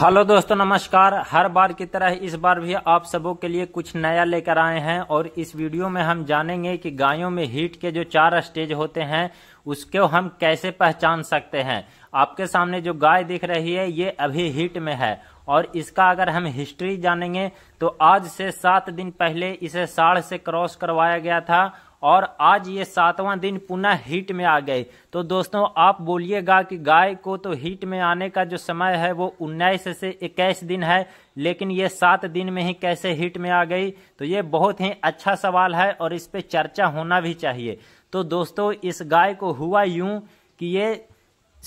hello दोस्तों नमस्कार हर बार की तरह इस बार भी आप सबों के लिए कुछ नया लेकर आए हैं और इस वीडियो में हम जानेंगे कि गायों में हीट के जो चार स्टेज होते हैं उसको हम कैसे पहचान सकते हैं आपके सामने जो गाय दिख रही है ये अभी हीट में है और इसका अगर हम हिस्ट्री जानेंगे तो आज से सात दिन पहले इसे साढ़ से क्रॉस करवाया गया था और आज ये सातवां दिन पुनः हीट में आ गए तो दोस्तों आप बोलिएगा कि गाय को तो हीट में आने का जो समय है वो उन्नीस से इक्कीस दिन है लेकिन ये सात दिन में ही कैसे हीट में आ गई तो ये बहुत ही अच्छा सवाल है और इस पर चर्चा होना भी चाहिए तो दोस्तों इस गाय को हुआ यूं कि ये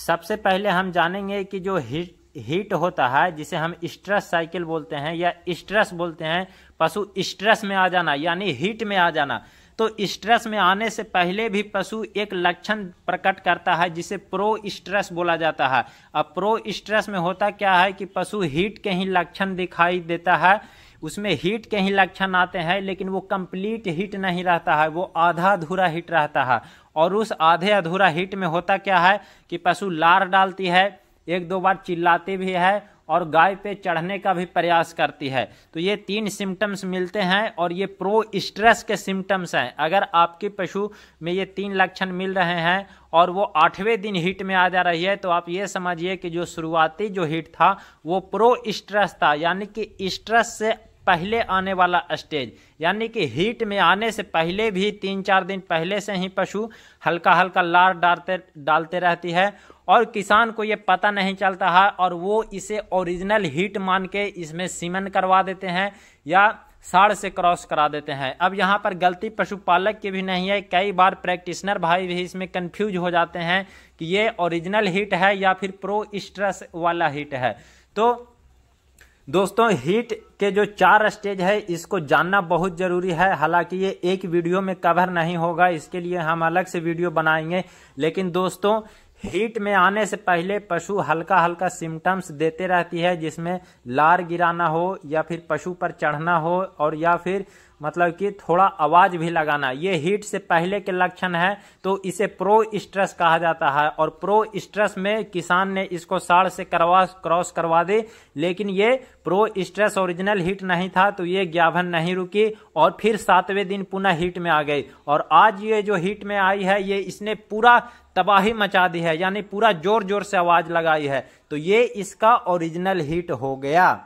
सबसे पहले हम जानेंगे कि जो हीट हीट होता है जिसे हम स्ट्रेस साइकिल बोलते हैं या स्ट्रेस बोलते हैं पशु स्ट्रेस में आ जाना यानी हीट में आ जाना तो स्ट्रेस में आने से पहले भी पशु एक लक्षण प्रकट करता है जिसे प्रो स्ट्रेस बोला जाता है अब प्रो स्ट्रेस में होता क्या है कि पशु हीट के ही लक्षण दिखाई देता है उसमें हीट के ही लक्षण आते हैं लेकिन वो कंप्लीट हीट नहीं रहता है वो आधा अधूरा हीट रहता है और उस आधे अधूरा हीट में होता क्या है कि पशु लार डालती है एक दो बार चिल्लाते भी है और गाय पे चढ़ने का भी प्रयास करती है तो ये तीन सिम्टम्स मिलते हैं और ये प्रो स्ट्रेस के सिम्टम्स हैं अगर आपके पशु में ये तीन लक्षण मिल रहे हैं और वो आठवें दिन हीट में आ जा रही है तो आप ये समझिए कि जो शुरुआती जो हीट था वो प्रो स्ट्रेस था यानी कि स्ट्रेस से पहले आने वाला स्टेज यानी कि हीट में आने से पहले भी तीन चार दिन पहले से ही पशु हल्का हल्का लार डालते डालते रहती है और किसान को ये पता नहीं चलता है और वो इसे ओरिजिनल हीट मान के इसमें सीमन करवा देते हैं या साढ़ से क्रॉस करा देते हैं अब यहाँ पर गलती पशुपालक की भी नहीं है कई बार प्रैक्टिशनर भाई भी इसमें कंफ्यूज हो जाते हैं कि ये ओरिजिनल हीट है या फिर प्रो स्ट्रेस वाला हीट है तो दोस्तों हीट के जो चार स्टेज है इसको जानना बहुत जरूरी है हालांकि ये एक वीडियो में कवर नहीं होगा इसके लिए हम अलग से वीडियो बनाएंगे लेकिन दोस्तों हीट में आने से पहले पशु हल्का हल्का सिम्टम्स देते रहती है जिसमें लार गिराना हो या फिर पशु पर चढ़ना हो और या फिर मतलब कि थोड़ा आवाज भी लगाना ये हीट से पहले के लक्षण है तो इसे प्रो स्ट्रेस कहा जाता है और प्रो स्ट्रेस में किसान ने इसको साढ़ से करवा क्रॉस करवा दी लेकिन ये प्रो स्ट्रेस ओरिजिनल हीट नहीं था तो ये ज्ञापन नहीं रुकी और फिर सातवें दिन पुनः हीट में आ गई और आज ये जो हीट में आई है ये इसने पूरा तबाही मचा दी है यानी पूरा जोर जोर से आवाज लगाई है तो ये इसका ओरिजिनल हीट हो गया